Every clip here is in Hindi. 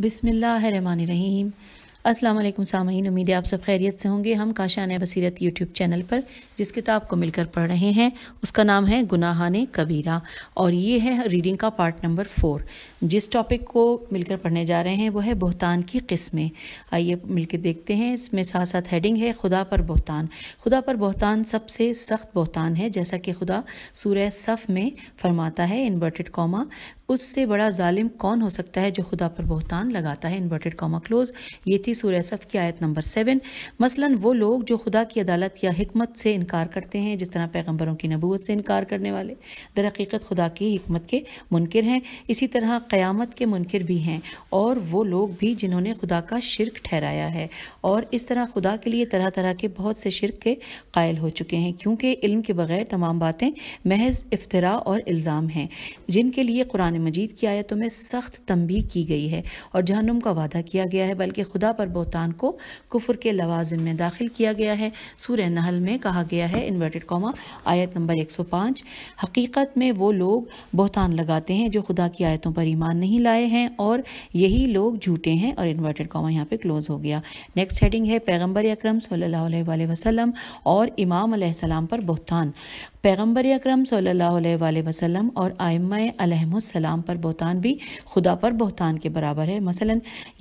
बिसमीम असलम सामीन उम्मीद आप सब खैरियत से होंगे हम काशान बसीरत यूट्यूब चैनल पर जिस किताब को मिलकर पढ़ रहे हैं उसका नाम है गुनाहान कबीरा और ये है रीडिंग का पार्ट नंबर फोर जिस टॉपिक को मिलकर पढ़ने जा रहे हैं वो है बहतान की किस्में आइए मिलकर देखते हैं इसमें साथ साथ हेडिंग है खुदा पर बहतान खुदा पर बहतान सबसे सख्त बहतान है जैसा कि खुदा सूर्य सफ़ में फरमाता है इन्वर्टेड कॉमा उससे बड़ा जालिम कौन हो सकता है जो खुदा पर बहुतान लगाता है इन्वर्टेड कॉमा क्लोज ये थी सूर्य सफ़ की आयत नंबर सेवन मसलन वो लोग जो खुदा की अदालत या हमत से इनकार करते हैं जिस तरह पैगम्बरों की नबूत से इनकार करने वाले दर खुदा की हमत के मुनकर हैं इसी तरह क़्यामत के मुनकर भी हैं और वो लोग भी जिन्होंने खुदा का शिरक ठहराया है और इस तरह खुदा के लिए तरह तरह के बहुत से शिरक के कायल हो चुके हैं क्योंकि इल्म के बगैर तमाम बातें महज इफ्तरा और इल्ज़ाम हैं जिनके लिए कुरान कुरान मजीद की आयतों में सख्त तंबी की गई है और जहनुम का वादा किया गया है बल्कि खुदा पर बोहतान को कुफर के लवाजम में दाखिल किया गया है सूर्य नहल में कहा गया है इन्वर्टेड कॉमा आयत नंबर एक सौ पाँच हकीकत में वो लोग बोहतान लगाते हैं जो खुदा की आयतों पर ईमान नहीं लाए हैं और यही लोग झूठे हैं और इन्वर्टेड कॉमा यहाँ पे क्लोज हो गया नेक्स्ट हेडिंग है पैगम्बर अक्रम सल्ला वसलम और इमाम पर बोहतान पैगम्बर अक्रम सल्हसम और आयमसम पर बहतान भी खुदा पर बहतान के बराबर है मसला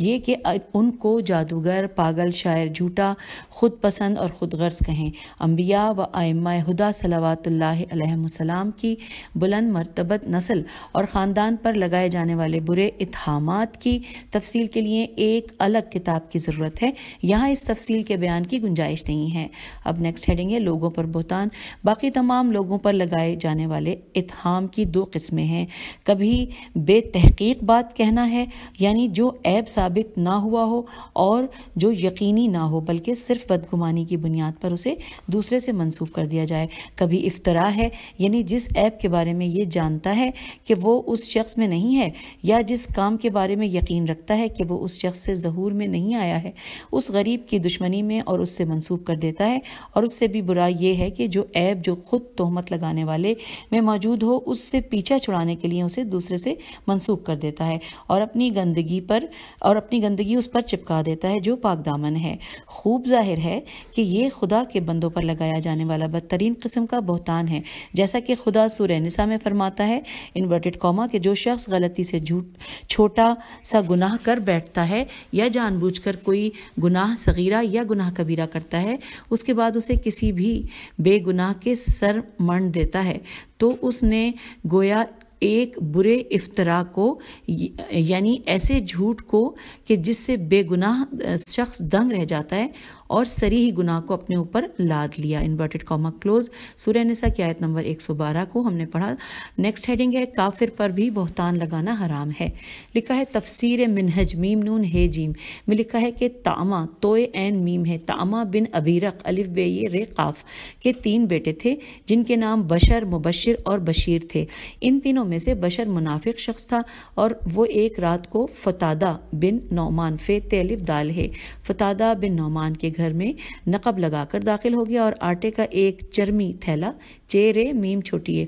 ये कि उनको जादूगर पागल शायर झूठा खुद पसंद और खुद गर्ज कहें अम्बिया व आयमा हदा सलावातल्लाम की बुलंद मरतबत नस्ल और ख़ानदान पर लगाए जाने वाले बुरे इतहाम की तफसील के लिए एक अलग किताब की ज़रूरत है यहाँ इस तफसील के बयान की गुंजाइश नहीं है अब नेक्स्ट हेडिंग है लोगों पर बहतान बाकी तमाम लोगों पर लगाए जाने वाले इतहाम की दो किस्में हैं कभी बेतहकीक बात कहना है यानी जो ऐब साबित ना हुआ हो और जो यकीनी ना हो बल्कि सिर्फ बदगुमानी की बुनियाद पर उसे दूसरे से मंसूब कर दिया जाए कभी इफ्तरा है यानी जिस ऐप के बारे में ये जानता है कि वो उस शख्स में नहीं है या जिस काम के बारे में यकीन रखता है कि वो उस शख्स से जहूर में नहीं आया है उस गरीब की दुश्मनी में और उससे मंसूब कर देता है और उससे भी बुरा ये है कि जो ऐब जो खुद तोहमत लगाने वाले में मौजूद हो उससे पीछा छुड़ाने के लिए उसे दूसरे से मनसूख कर देता है और अपनी गंदगी पर और अपनी गंदगी उस पर चिपका देता है जो पागदामन है खूब जाहिर है कि ये खुदा के बंदों पर लगाया जाने वाला बदतरीन किस्म का बहतान है जैसा कि खुदा सूर्य निसा में फरमाता है इन्वर्टेड कौमा के जो शख्स गलती से झूठ छोटा सा गुनाह कर बैठता है या जानबूझकर कोई गुनाह सगीरा या गुनाह कबीरा करता है उसके बाद उसे किसी भी बेगुनाह के सर मंड देता है तो उसने गोया एक बुरे इफ्तरा को यानी ऐसे झूठ को कि जिससे बेगुनाह शख्स दंग रह जाता है और सरी ही गुनाह को अपने ऊपर लाद लिया इन्वर्टेड कॉमा क्लोज सूर्य निसा की आयत नंबर 112 को हमने पढ़ा नेक्स्ट हेडिंग है काफिर पर भी बहुतान लगाना हराम है लिखा है तफसीर मिनहज मीम नून हे जीम में लिखा है कि तामा तोय एन मीम है तामा बिन अबीरक अलिफ बे रे काफ के तीन बेटे थे जिनके नाम बशर मुबशर और बशीर थे इन तीनों में से बशर मुनाफिक शख्स था और वो एक रात को फतादा बिन नौमान फे तेलिफ दाल है फतादा बिन नौमान के घर में नकब लगाकर दाखिल हो गया और आटे का एक चर्मी थैला चेरे मीम छोटी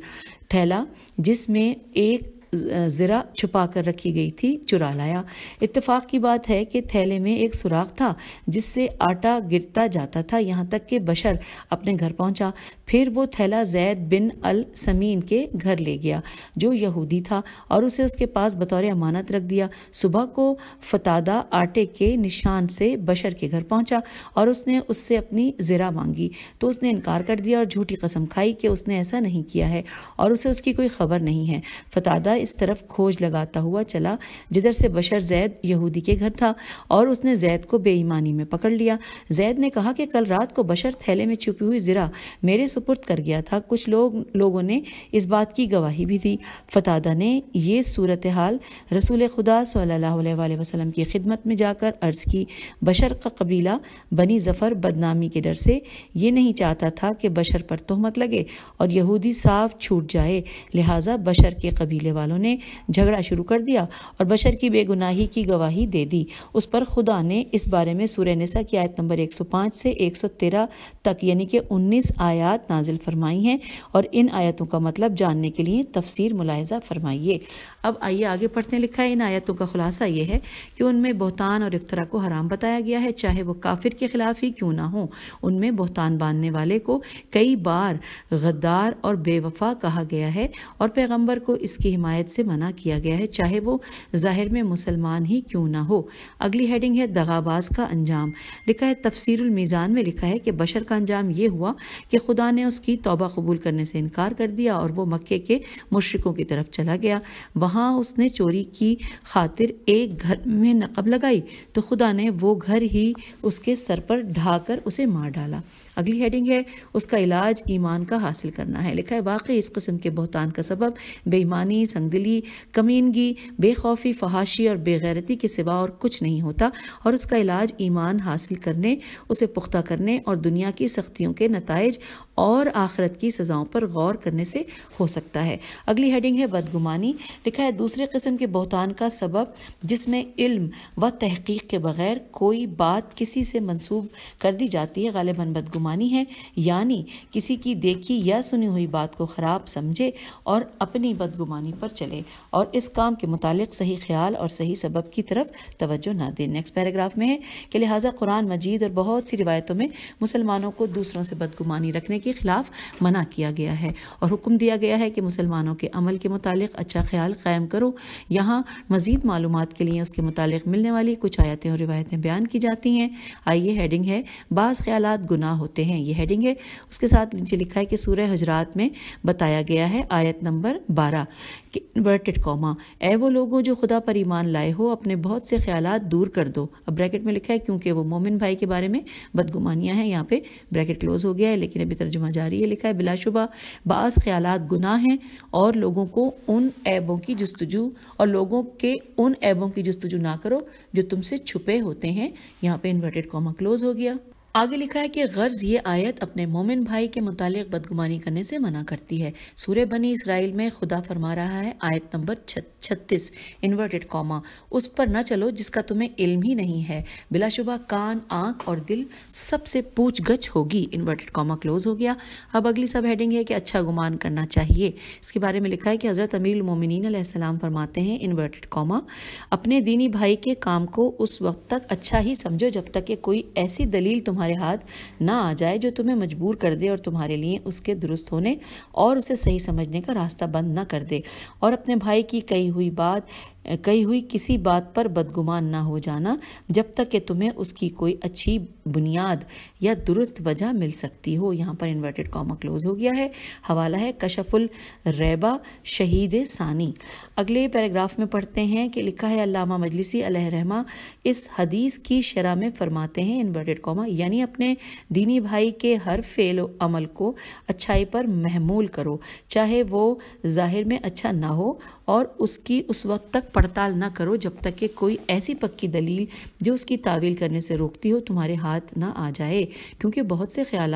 थैला जिसमें एक ज़रा छुपा कर रखी गई थी चुरा लाया इतफाक की बात है कि थैले में एक सुराख था जिससे आटा गिरता जाता था यहाँ तक कि बशर अपने घर पहुँचा फिर वो थैला जैद बिन अल समीन के घर ले गया जो यहूदी था और उसे उसके पास बतौर अमानत रख दिया सुबह को फतादा आटे के निशान से बशर के घर पहुँचा और उसने उससे अपनी ज़रा मांगी तो उसने इनकार कर दिया और झूठी कसम खाई कि उसने ऐसा नहीं किया है और उसे उसकी कोई खबर नहीं है फतादा इस तरफ खोज लगाता हुआ चला जिधर से बशर जैद यहूदी के घर था और उसने जैद को बेईमानी में पकड़ लिया जैद ने कहा कि कल रात को बशर थैले में छुपी हुई ज़रा मेरे सुपुर्द कर गया था कुछ लोग लोगों ने इस बात की गवाही भी दी फतादा ने ये सूरत हाल रसूल खुदा सल्ला वसलम की खिदमत में जाकर अर्ज़ की बशर का कबीला बनी ज़फ़र बदनामी के डर से ये नहीं चाहता था कि बशर पर तोहमत लगे और यहूदी साफ छूट जाए लिहाजा बशर के कबीले वाला वालों ने झगड़ा शुरू कर दिया और बशर की बेगुनाही की गवाही दे दी उस पर खुदा ने इस बारे में सूर्य नसा की आयत नंबर 105 से 113 तक यानी कि 19 आयात नाजिल फरमाई हैं और इन आयतों का मतलब जानने के लिए तफसीर मुलायजा फरमाइए अब आइए आगे पढ़ते लिखा है इन आयतों का खुलासा यह है कि उनमें बहतान और इफ्तरा को हराम बताया गया है चाहे वो काफिर के खिलाफ ही क्यों ना हो उनमें बहतान बांधने वाले को कई बार गद्दार और बेवफा कहा गया है और पैगम्बर को इसकी हिमायत हिमायत से मना किया गया है चाहे वो जाहिर में मुसलमान ही क्यों ना हो अगली हेडिंग है दगाबाज का अंजाम लिखा है तफसीरुल मीज़ान में लिखा है कि बशर का अंजाम ये हुआ कि खुदा ने उसकी तोबा कबूल करने से इनकार कर दिया और वो मक्के के मशरकों की तरफ चला गया वहाँ उसने चोरी की खातिर एक घर में नकब लगाई तो खुदा ने वो घर ही उसके सर पर ढाकर उसे मार डाला अगली हेडिंग है उसका इलाज ईमान का हासिल करना है लिखा है वाकई इस किस्म के बहतान का सबब बेईमानी संगदिली कमीनगी बेखौफी फहाशी और बेगैरती के सिवा और कुछ नहीं होता और उसका इलाज ईमान हासिल करने उसे पुख्ता करने और दुनिया की सख्तियों के नतज और आखरत की सज़ाओं पर गौर करने से हो सकता है अगली हेडिंग है बदगुमानी लिखा है दूसरे किस्म के बहतान का सबब जिसमें इल्म व तहकीक के बगैर कोई बात किसी से मनसूब कर दी जाती है गालिबा बदगुमानी है यानी किसी की देखी या सुनी हुई बात को ख़राब समझे और अपनी बदगुमानी पर चले और इस काम के मुतालिक सही ख्याल और सही सबब की तरफ तवज्जो ना दें नेक्स्ट पैराग्राफ में है कि लिहाजा कुरान मजीद और बहुत सी रिवायतों में मुसलमानों को दूसरों से बदगुमानी रखने की के खिलाफ मना किया गया है और हुक्म दिया गया है कि मुसलमानों के अमल के मुतालिक अच्छा ख्याल कायम करो यहाँ मजीद मालूम के लिए उसके मुतालिक मिलने वाली कुछ आयतें और रिवायतें बयान की जाती हैं आइए हेडिंग है बाज़ ख्याल गुनाह होते हैं ये हेडिंग है उसके साथ नीचे लिखा है कि सूर्य हजरात में बताया गया है आयत नंबर बारह कि इन्वर्टेड कॉमा ए वो लोगों जो खुदा पर ईमान लाए हो अपने बहुत से ख्याल दूर कर दो अब ब्रैकेट में लिखा है क्योंकि वो मोमिन भाई के बारे में बदगुमानियाँ हैं यहाँ पे ब्रैकेट क्लोज हो गया है लेकिन अभी तर्जुमा जारी है लिखा है बिलाशुबा बास ख्याल गुनाह हैं और लोगों को उन ऐबों की जस्तजू और लोगों के उन ऐबों की जस्तजू ना करो जो तुमसे छुपे होते हैं यहाँ पर इन्वर्टेड कॉमा क्लोज हो गया आगे लिखा है कि गर्ज ये आयत अपने मोमिन भाई के मुतालिक बदगुमानी करने से मना करती है सूर्य बनी इसराइल में खुदा फरमा रहा है आयत नंबर छत्तीस इन्वर्टेड कॉमा उस पर न चलो जिसका तुम्हें इल्म ही नहीं है बिलाशुबा कान आंख और दिल सबसे पूछ गछ होगी इन्वर्टेड कॉमा क्लोज हो गया अब अगली सब हेडिंग है कि अच्छा गुमान करना चाहिए इसके बारे में लिखा है कि हज़रत अमीर मोमिन फरमाते हैं इन्वर्टेड कॉमा अपने दीनी भाई के काम को उस वक्त तक अच्छा ही समझो जब तक कि कोई ऐसी दलील तुम्हारे तुम्हारे हाथ ना आ जाए जो तुम्हें मजबूर कर दे और तुम्हारे लिए उसके दुरुस्त होने और उसे सही समझने का रास्ता बंद ना कर दे और अपने भाई की कही हुई बात कही हुई किसी बात पर बदगुमान ना हो जाना जब तक कि तुम्हें उसकी कोई अच्छी बुनियाद या दुरुस्त वजह मिल सकती हो यहाँ पर इन्वर्टेड कॉमा क्लोज हो गया है हवाला है कशफुल रैबा शहीद सानी अगले पैराग्राफ में पढ़ते हैं कि लिखा है अल्लामा मजलिसी रहमा इस हदीस की शरह में फरमाते हैं इन्वर्टेड कॉमा यानी अपने दीनी भाई के हर फेल अमल को अच्छाई पर महमूल करो चाहे वो जाहिर में अच्छा ना हो और उसकी उस वक्त तक पड़ताल ना करो जब तक कि कोई ऐसी पक्की दलील जो उसकी तावील करने से रोकती हो तुम्हारे हाथ ना आ जाए क्योंकि बहुत से ख्याल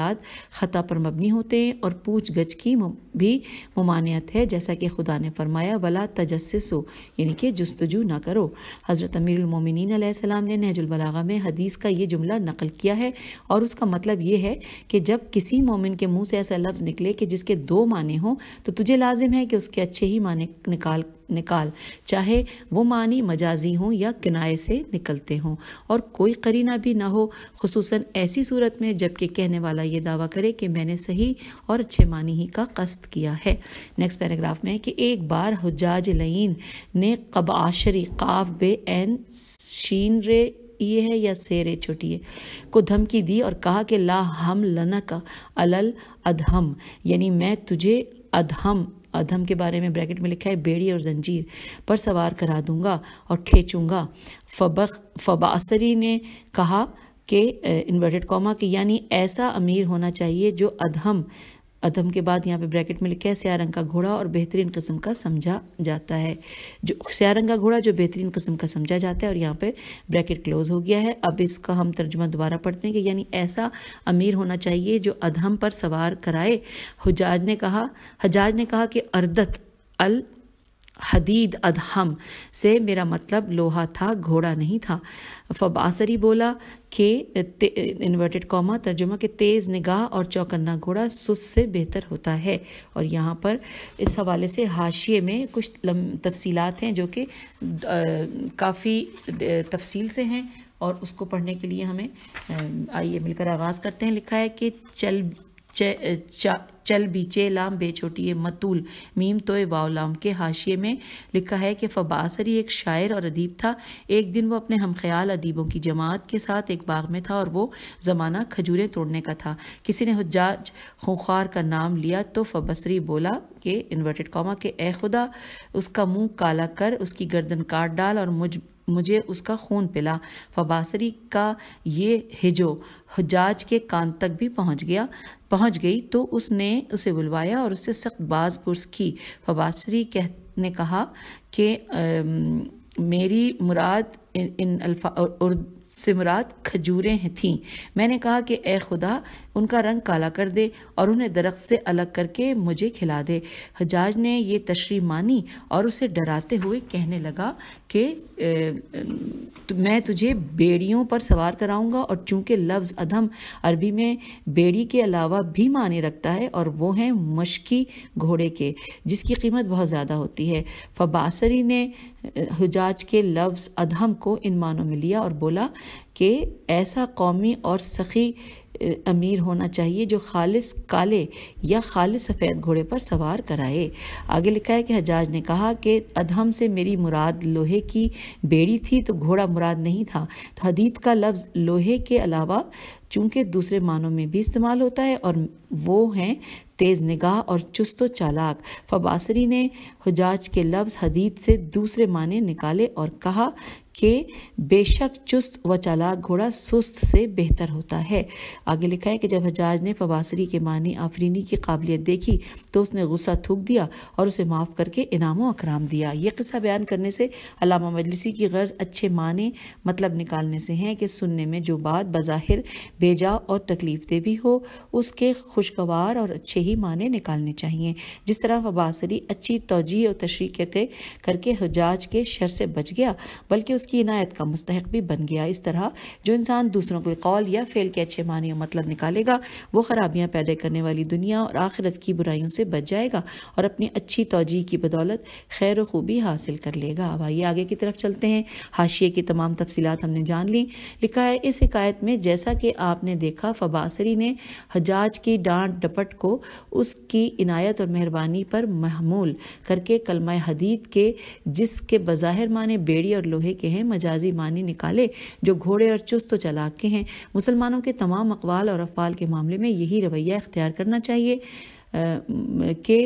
ख़ता पर मबनी होते हैं और पूछ गछ की भी ममानियत है जैसा कि खुदा ने फरमाया वला तजस्सो यानी कि जस्तजू ना करो हज़रत अमीरमिन ने नहजुलबलागा में हदीस का ये जुमला नकल किया है और उसका मतलब ये है कि जब किसी मोमिन के मुँह से ऐसा लफ्ज़ निकले कि जिसके दो माने हों तो तुझे लाजिम है कि उसके अच्छे ही माने निकाल निकाल निकाल चाहे वो मानी मजाजी हों या किनाए से निकलते हों और कोई करीना भी ना हो खूस ऐसी सूरत में जबकि कहने वाला ये दावा करे कि मैंने सही और अच्छे मानी ही का कस्त किया है नेक्स्ट पैराग्राफ में कि एक बार हजाज लईन ने आशरी काव बे एन शीन रे ये है या सेरे छोटिए को धमकी दी और कहा कि ला हम लनक अलल अधम यानी मैं तुझे अधम अधम के बारे में ब्रैकेट में लिखा है बेड़ी और जंजीर पर सवार करा दूंगा और खींचूंगा फबक फबासरी ने कहा कि इन्वर्टेड कॉमा कि यानी ऐसा अमीर होना चाहिए जो अधम अदम के बाद यहाँ पे ब्रैकेट में लिखा है स्या रंग का घोड़ा और बेहतरीन कस्म का समझा जाता है जो स्या रंग का घोड़ा जो बेहतरीन कस्म का समझा जाता है और यहाँ पे ब्रैकेट क्लोज हो गया है अब इसका हम तर्जुमा दोबारा पढ़ते हैं कि यानी ऐसा अमीर होना चाहिए जो अधम पर सवार कराए हजाज ने कहा हजाज ने कहा कि अर्दत अल हदीद अदहम से मेरा मतलब लोहा था घोड़ा नहीं था फबासरी बोला कि इन्वर्टेड कॉमा तर्जुमा के तेज़ निगाह और चौकन्ना घोड़ा सुस से बेहतर होता है और यहाँ पर इस हवाले से हाशिए में कुछ तफसीलात हैं जो कि काफ़ी तफसील से हैं और उसको पढ़ने के लिए हमें आइए मिलकर आगाज़ करते हैं लिखा है कि चल चल बीचे लाम बेचोटिए मतूल मीम तो वाव लाम के हाशिए में लिखा है कि फ़बासरी एक शायर और अदीब था एक दिन वो अपने हम ख्याल अदीबों की जमात के साथ एक बाग में था और वो ज़माना खजूरें तोड़ने का था किसी ने हजाज खुखार का नाम लिया तो फ़बसरी बोला कि इन्वर्टेड कॉमा के ए खुदा उसका मुंह काला कर उसकी गर्दन काट डाल और मुझ मुझे उसका खून पिला फबासरी का ये हिजो हजाज के कान तक भी पहुंच गया पहुंच गई तो उसने उसे बुलवाया और उससे सख्त बाज पुरस की फबासरी कह ने कहा कि मेरी मुराद इन, इन अल्फा और, और से मुराद खजूरें थीं मैंने कहा कि ए खुदा उनका रंग काला कर दे और उन्हें दरख्त से अलग करके मुझे खिला दे हजाज ने ये तशरी मानी और उसे डराते हुए कहने लगा कि मैं तुझे बेड़ियों पर सवार कराऊंगा और चूंकि लफ्ज़ अधम अरबी में बेड़ी के अलावा भी माने रखता है और वो हैं मशकी घोड़े के जिसकी कीमत बहुत ज़्यादा होती है फबासरी ने हजाज के लफ्ज़ अधम को इन मानों में लिया और बोला कि ऐसा कौमी और सखी अमीर होना चाहिए जो खालिस काले या खालिस सफ़ेद घोड़े पर सवार कराए आगे लिखा है कि हजाज ने कहा कि अधम से मेरी मुराद लोहे की बेड़ी थी तो घोड़ा मुराद नहीं था तो हदीत का लफ्ज़ लोहे के अलावा चूँकि दूसरे मानों में भी इस्तेमाल होता है और वो हैं तेज़ निगाह और चुस्त चालाक फबासरी ने हजाज के लफ्ज़ हदीत से दूसरे माने निकाले और कहा कि बेशक चुस्त व चालाक घोड़ा सुस्त से बेहतर होता है आगे लिखा है कि जब हजाज ने फवासरी के मानी आफरीनी की काबिलियत देखी तो उसने गुस्सा थूक दिया और उसे माफ़ करके इनाम अकराम दिया यह किस्सा बयान करने से अलामा मजलिसी की गर्ज अच्छे माने मतलब निकालने से हैं कि सुनने में जो बात बज़ाहिर बेजा और तकलीफ दे भी हो उसके खुशगवार और अच्छे ही माने निकालने चाहिए जिस तरह फबासरी अच्छी तोजी और तशरी करके करके हजाज के शर से बच गया बल्कि उसकी की इनायत का मुस्तक भी बन गया इस तरह जो इंसान दूसरों के कौल या फेल के अच्छे मान या मतलब निकालेगा वो खराबियाँ पैदा करने वाली दुनिया और आखिरत की बुराइयों से बच जाएगा और अपनी अच्छी तोजी की बदौलत खैर खूबी हासिल कर लेगा अब आइए आगे की तरफ चलते हैं हाशिए की तमाम तफसीत हमने जान ली लिखा है इस शिकायत में जैसा कि आपने देखा फबासरी ने हजाज की डांट डपट को उसकी इनायत और मेहरबानी पर महमूल करके कलमा हदीद के जिसके बज़ाहिर माने बेड़ी और लोहे के हैं मजाजी मानी निकाले जो घोड़े और चुस्त चलाक के हैं मुसलमानों के तमाम अकवाल और अफवाल के मामले में यही रवैया अख्तियार करना चाहिए कि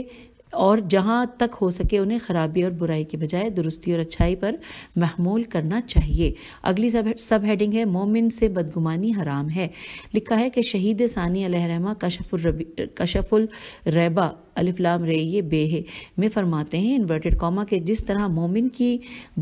और जहाँ तक हो सके उन्हें ख़राबी और बुराई के बजाय दुरुस्ती और अच्छाई पर महमूल करना चाहिए अगली सब सब हेडिंग है मोमिन से बदगुमानी हराम है लिखा है कि शहीद सानी अलहरमा कशफुल कशफुल रैबा अलिफ्लाम रे ये बे है में फरमाते हैं इन्वर्टेड कॉमा के जिस तरह मोमिन की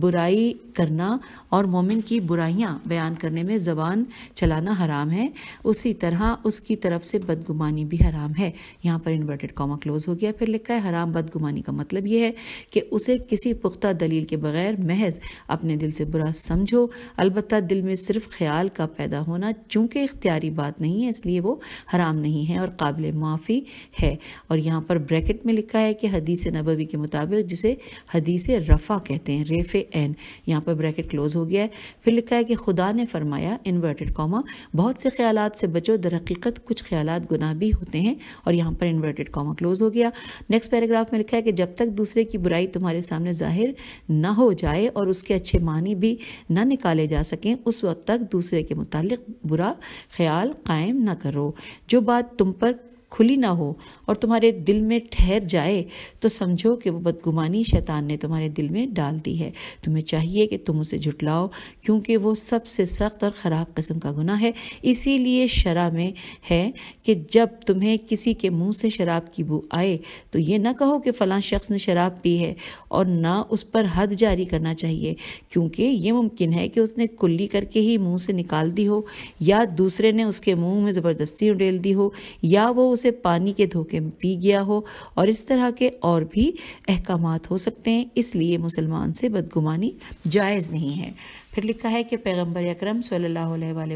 बुराई करना और मोमिन की बुराइयाँ बयान करने में ज़बान चलाना हराम है उसी तरह उसकी तरफ से बदगुमानी भी हराम है यहाँ पर इन्वर्टेड कॉमा क्लोज़ हो गया फिर लिखा है हराम बदगुमानी का मतलब ये है कि उसे किसी पुख्ता दलील के बगैर महज अपने दिल से बुरा समझो अलबत् दिल में सिर्फ ख्याल का पैदा होना चूँकि इख्तियारी बात नहीं है इसलिए वो हराम नहीं है और काबिल माफ़ी है और यहाँ पर ब्रैकेट में लिखा है कि हदीस नबवी के मुताबिक जिसे हदीस रफ़ा कहते हैं रेफ एन यहाँ पर ब्रैकेट क्लोज हो गया है फिर लिखा है कि खुदा ने फरमाया इन्वर्टेड कॉमा बहुत से ख्याल से बचो दरक़ीक़त कुछ ख्याल गुनाह भी होते हैं और यहाँ पर इन्वर्टेड कॉमा क्लोज हो गया नेक्स्ट पैराग्राफ में लिखा है कि जब तक दूसरे की बुराई तुम्हारे सामने जाहिर ना हो जाए और उसके अच्छे मानी भी ना निकाले जा सकें उस वक्त तक दूसरे के मुतालिक बुरा ख्याल कायम ना करो जो बात तुम पर खुली ना हो और तुम्हारे दिल में ठहर जाए तो समझो कि वो बदगुमानी शैतान ने तुम्हारे दिल में डाल दी है तुम्हें चाहिए कि तुम उसे झुटलाओ क्योंकि वो सबसे सख्त और ख़राब कस्म का गुना है इसीलिए शराब में है कि जब तुम्हें किसी के मुंह से शराब की बू आए तो ये ना कहो कि फ़लां शख्स ने शराब पी है और ना उस पर हद जारी करना चाहिए क्योंकि ये मुमकिन है कि उसने कुल्ली करके ही मुँह से निकाल दी हो या दूसरे ने उसके मुँह में ज़बरदस्ती उडेल दी हो या वो उस से पानी के धोखे में पी गया हो और इस तरह के और भी अहकाम हो सकते हैं इसलिए मुसलमान से बदगुमानी जायज़ नहीं है फिर लिखा है कि पैगम्बर अक्रम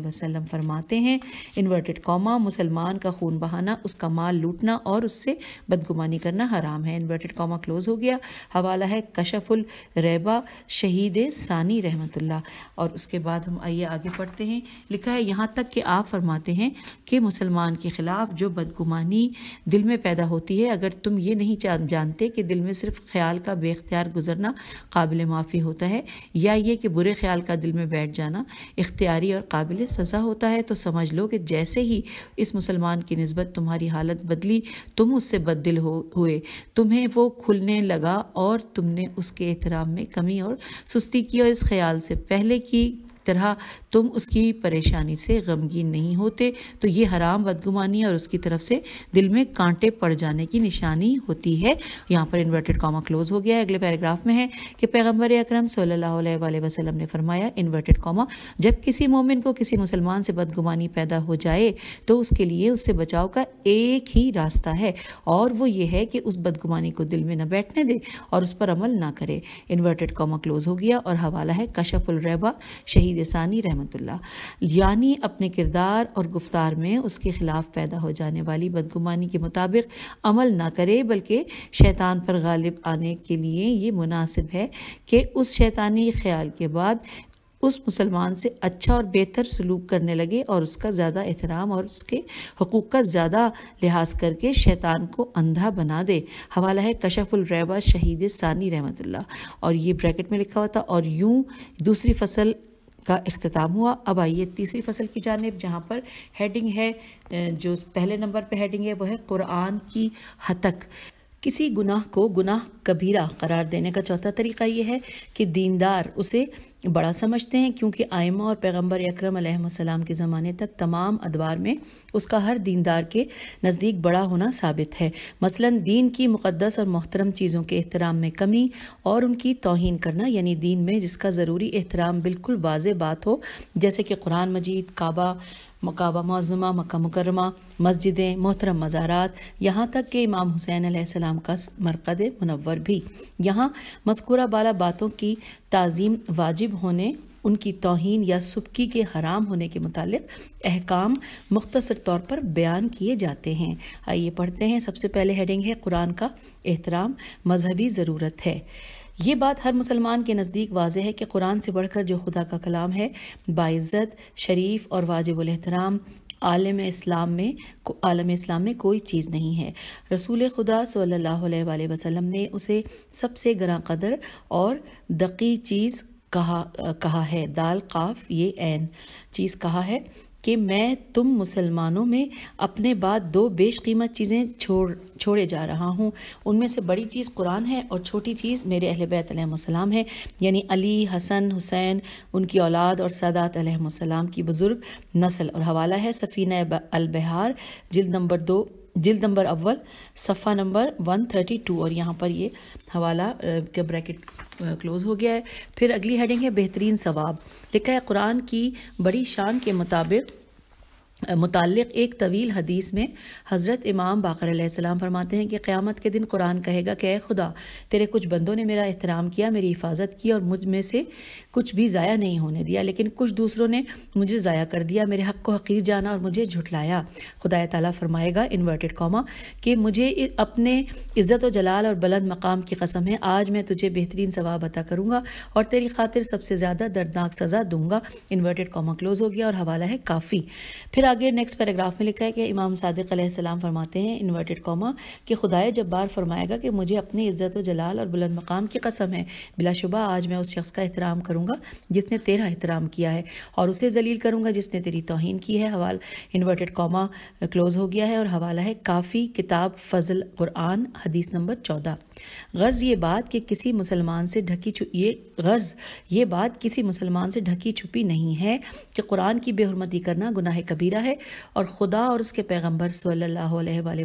वसलम फरमाते हैं इन्वर्टेड कॉमा मुसलमान का खून बहाना उसका माल लूटना और उससे बदगुमानी करना हराम है इन्वर्टेड कॉमा क्लोज हो गया हवाला है कशफुल रैबा शहीद सानी रहमत और उसके बाद हम आइए आगे पढ़ते हैं लिखा है यहाँ तक कि आप फरमाते हैं कि मुसलमान के ख़िलाफ़ जो बदगुमानी दिल में पैदा होती है अगर तुम ये नहीं जानते कि दिल में सिर्फ ख्याल का बेख्तियार गुजरना काबिल माफ़ी होता है या ये कि बुरे ख्याल का दिल में बैठ जाना इख्तियारी और काबिल सज़ा होता है तो समझ लो कि जैसे ही इस मुसलमान की नस्बत तुम्हारी हालत बदली तुम उससे बददिल हो हुए तुम्हें वो खुलने लगा और तुमने उसके एहतराम में कमी और सुस्ती की और इस ख्याल से पहले की तरह तुम उसकी परेशानी से गमगीन नहीं होते तो ये हराम बदगुमानी और उसकी तरफ से दिल में कांटे पड़ जाने की निशानी होती है यहाँ पर इन्वर्टेड कॉमा क्लोज हो गया है अगले पैराग्राफ में है कि पैगम्बर अक्रम वसलम ने फरमाया इन्वर्टेड कॉमा जब किसी मोमिन को किसी मुसलमान से बदगुमानी पैदा हो जाए तो उसके लिए उससे बचाव का एक ही रास्ता है और वो ये है कि उस बदगुमानी को दिल में न बैठने दे और उस पर अमल ना करे इन्वर्टेड कॉमा क्लोज हो गया और हवाला है कशफुल रहबा शहीद लिसानी रहमतुल्ला यानी अपने किरदार और गुफ्तार में उसके ख़िलाफ़ पैदा हो जाने वाली बदगुमानी के मुताबिक अमल ना करे बल्कि शैतान पर गालिब आने के लिए ये मुनासिब है कि उस शैतानी ख्याल के बाद उस मुसलमान से अच्छा और बेहतर सलूक करने लगे और उसका ज़्यादा एहतराम और उसके हकूक़ का ज़्यादा लिहाज करके शैतान को अंधा बना दे हवाला है कशफुलरबा शहीद सानी रहमतुल्ला और ये ब्रैकेट में लिखा हुआ था और यूँ दूसरी फसल का अख्ताम हुआ अब आइए तीसरी फसल की जानब जहाँ पर हेडिंग है जो पहले नंबर पर हेडिंग है वह है क़ुरान की हतक किसी गुनाह को गुनाह कबीरा करार देने का चौथा तरीका यह है कि दीनदार उसे बड़ा समझते हैं क्योंकि आयमा और पैगंबर अक्रम सलाम के ज़माने तक तमाम अदवार में उसका हर दीनदार के नज़दीक बड़ा होना साबित है मसलन दीन की मुक़दस और मोहतरम चीज़ों के एहतराम में कमी और उनकी तोहन करना यानी दीन में जिसका ज़रूरी एहतराम बिल्कुल वाज बात हो जैसे कि कुरान मजीद काबा मकाबा मौजमा मक्का मुकरमा मस्जिदें मोहतरम मज़ारात यहाँ तक के इमाम हुसैन आसमाम का मरकद मुनवर भी यहाँ मस्कूरा बाला बातों की तज़ीम वाजिब होने उनकी तोहन या सुबकी के हराम होने के मतलब अहकाम मुख्तर तौर पर बयान किए जाते हैं आइए पढ़ते हैं सबसे पहले हेडिंग है कुरान का एहतराम मजहबी ज़रूरत है ये बात हर मुसलमान के नज़दीक वाज है कि कुरान से बढ़कर जो खुदा का कलाम है बाज़्ज़त शरीफ और वाजिब एहतराम आलम इस्लाम में आलम इस्लाम में कोई चीज़ नहीं है रसूल खुदा सल्ला वसलम ने उसे सबसे ग्रा कदर और दकी चीज़ कहा कहा है दाल काफ ये एन चीज़ कहा है कि मैं तुम मुसलमानों में अपने बाद दो बेशकीमत चीज़ें छोड़ छोड़े जा रहा हूँ उनमें से बड़ी चीज़ कुरान है और छोटी चीज़ मेरे अहल बैतम है यानी अली हसन हुसैन उनकी औलाद और सादात सलाम की बुज़ुर्ग नस्ल और हवाला है सफ़ीना अल बहार जिल्द नंबर दो जिल्द नंबर अव्वल सफ़ा नंबर 132 और यहाँ पर ये हवाला के ब्रैकेट क्लोज़ हो गया है फिर अगली हेडिंग है बेहतरीन सवाब लिखा है कुरान की बड़ी शान के मुताबिक मुतक़ एक तवील हदीस में हज़रत इमाम बाकर फरमाते हैं कि क़्यामत के दिन कुरान कहेगा कि ए खुदा तेरे कुछ बंदों ने मेरा एहतराम किया मेरी हिफाजत की और मुझ में से कुछ भी ज़ाया नहीं होने दिया लेकिन कुछ दूसरों ने मुझे ज़ाया कर दिया मेरे हक को हकीर जाना और मुझे झुठलाया खुदा ताला फरमाएगा इन्वर्टेड कॉमा कि मुझे अपने इज़्ज़त व जलाल और बुलंद मकाम की कसम है आज मैं तुझे बेहतरीन सवाब अता करूँगा और तेरी खातिर सबसे ज़्यादा दर्दनाक सज़ा दूंगा इन्वर्टेड कॉमा क्लोज़ हो गया और हवाला है काफ़ी फिर आगे नेक्स्ट पैराग्राफ में लिखा है कि इमाम सदक सलाम फरमाते हैं इन्वर्टेड कॉमा कि खुदाए जब बार फरमाएगा कि मुझे अपनी इज़्ज़त व जलाल और बुलंद मकाम की कसम है बिलाशुबा आज मैं उस शख्स का एहतराम करूँगा करूँगा जिसने तेरा एहतराम किया है और उसे जलील करूँगा जिसने तेरी तोहन की है हवाल इन्वर्टेड कॉमा क्लोज हो गया है और हवाला है काफ़ी किताब फजल कुरान हदीस नंबर चौदह गर्ज़ ये बात कि किसी मुसलमान से ढकी छु ये गर्ज़ ये बात किसी मुसलमान से ढकी छुपी नहीं है कि कुरान की बेहरमती करना गुनाह कबीरा है और खुदा और उसके पैगम्बर सल्ला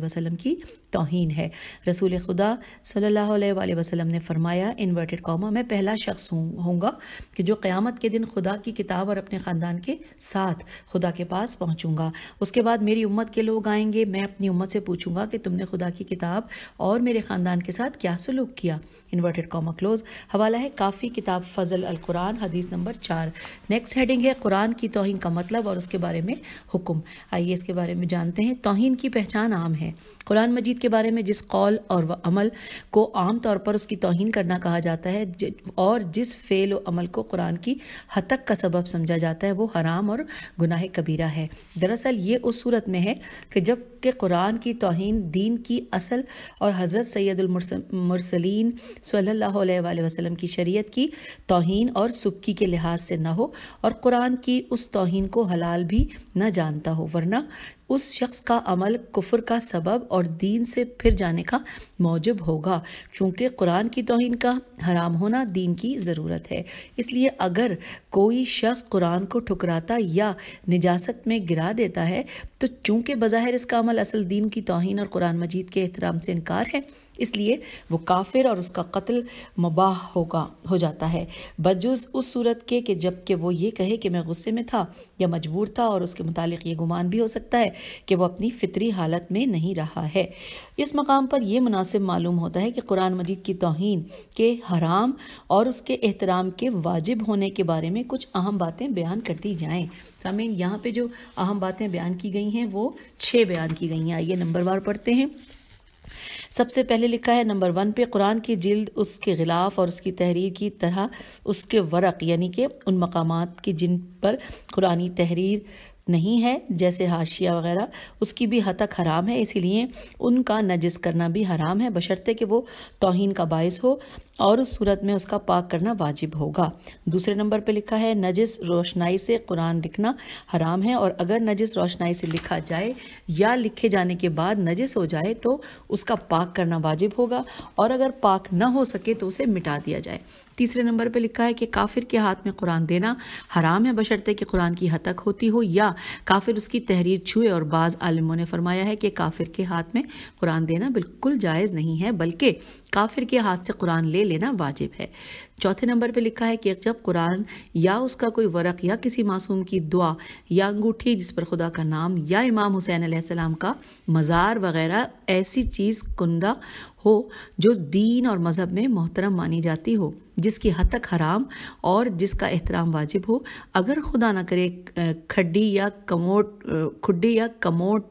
वसलम की तोहन है रसूल खुदा सल्लल्लाहु अलैहि वसल्लम ने फरमाया इन्वर्टेड कॉमा मैं पहला शख्स होंगा कि जो क़्यामत के दिन खुदा की किताब और अपने ख़ानदान के साथ खुदा के पास पहुँचूँगा उसके बाद मेरी उम्मत के लोग आएंगे मैं अपनी उम्मत से पूछूँगा कि तुमने खुदा की किताब और मेरे ख़ानदान के साथ क्या सलूक किया इन्वर्टेड कॉमा क्लोज हवाला है काफ़ी किताब फजल अल कुरान हदीस नंबर चार नेक्स्ट हेडिंग है कुरान की तोहन का मतलब और उसके बारे में हुक्म आइए इसके बारे में जानते हैं तोहन की पहचान आम है कुरान मजीद के बारे में जिस कौल और व अमल को आम तौर पर उसकी तोहन करना कहा जाता है और जिस फ़ेल व अमल को कुरान की हतक का सबब समझा जाता है वो हराम और गुनाह कबीरा है दरअसल ये उस सूरत में है कि जब कि कुरान की तोहन दीन की असल और हज़रत सैदुलमरसलिन सल्ला वसलम की शरीत की तोहन और सुबकी के लिहाज से ना हो और कुरान की उस तोहन को हलाल भी ना जानता हो वरना उस शख्स का अमल कुफर का सबब और दीन से फिर जाने का मौजब होगा चूँकि कुरान की तोहन का हराम होना दीन की ज़रूरत है इसलिए अगर कोई शख्स कुरान को ठुकराता या निजात में गिरा देता है तो चूंकि बज़ाहिर इसका अमल असल दीन की तोहन और कुरान मजीद के एहतराम से इनकार है इसलिए वो काफिर और उसका कत्ल मबाह होगा हो जाता है बजुज उस सूरत के कि जबकि वो ये कहे कि मैं गुस्से में था या मजबूर था और उसके मुतालिक ये गुमान भी हो सकता है कि वो अपनी फितरी हालत में नहीं रहा है इस मकाम पर यह मुनासिब मालूम होता है कि कुरान मजीद की तोहन के हराम और उसके एहतराम के वाजिब होने के बारे में कुछ अहम बातें बयान कर दी जाएँ सामीन यहाँ पे जो अहम बातें बयान की गई हैं वो छः बयान की गई हैं आइए नंबर वार पढ़ते हैं सबसे पहले लिखा है नंबर वन पे कुरान की जिल्द उसके खिलाफ और उसकी तहरीर की तरह उसके वरक यानी कि उन मकाम की जिन पर कुरानी तहरीर नहीं है जैसे हाशिया वगैरह उसकी भी हतक हराम है इसीलिए उनका नजिस करना भी हराम है बशर्ते कि वो तोहन का बायस हो और उस सूरत में उसका पाक करना वाजिब होगा दूसरे नंबर पे लिखा है नजिस रोशनाई से कुरान लिखना हराम है और अगर नजिस रोशनाई से लिखा जाए या लिखे जाने के बाद नजिस हो जाए तो उसका पाक करना वाजिब होगा और अगर पाक ना हो सके तो उसे मिटा दिया जाए तीसरे नंबर पे लिखा है कि काफिर के हाथ में कुरान देना हराम है बशर्ते कि कुरान की हतक होती हो या काफिर उसकी तहरीर छुए और बाज़ आलमों ने फरमाया है कि काफिर के हाथ में कुरान देना बिल्कुल जायज़ नहीं है बल्कि काफिर के हाथ से कुरान ले लेना वाजिब है चौथे नंबर पे लिखा है कि जब कुरान या उसका कोई वरक या किसी मासूम की दुआ या अंगूठी जिस पर खुदा का नाम या इमाम हुसैन आसमाम का मज़ार वगैरह ऐसी चीज़ कुंदा हो जो दीन और मज़हब में मोहतरम मानी जाती हो जिसकी हद तक हराम और जिसका एहतराम वाजिब हो अगर खुदा ना करे खड्डी या कमोट खुड्डी या कमोट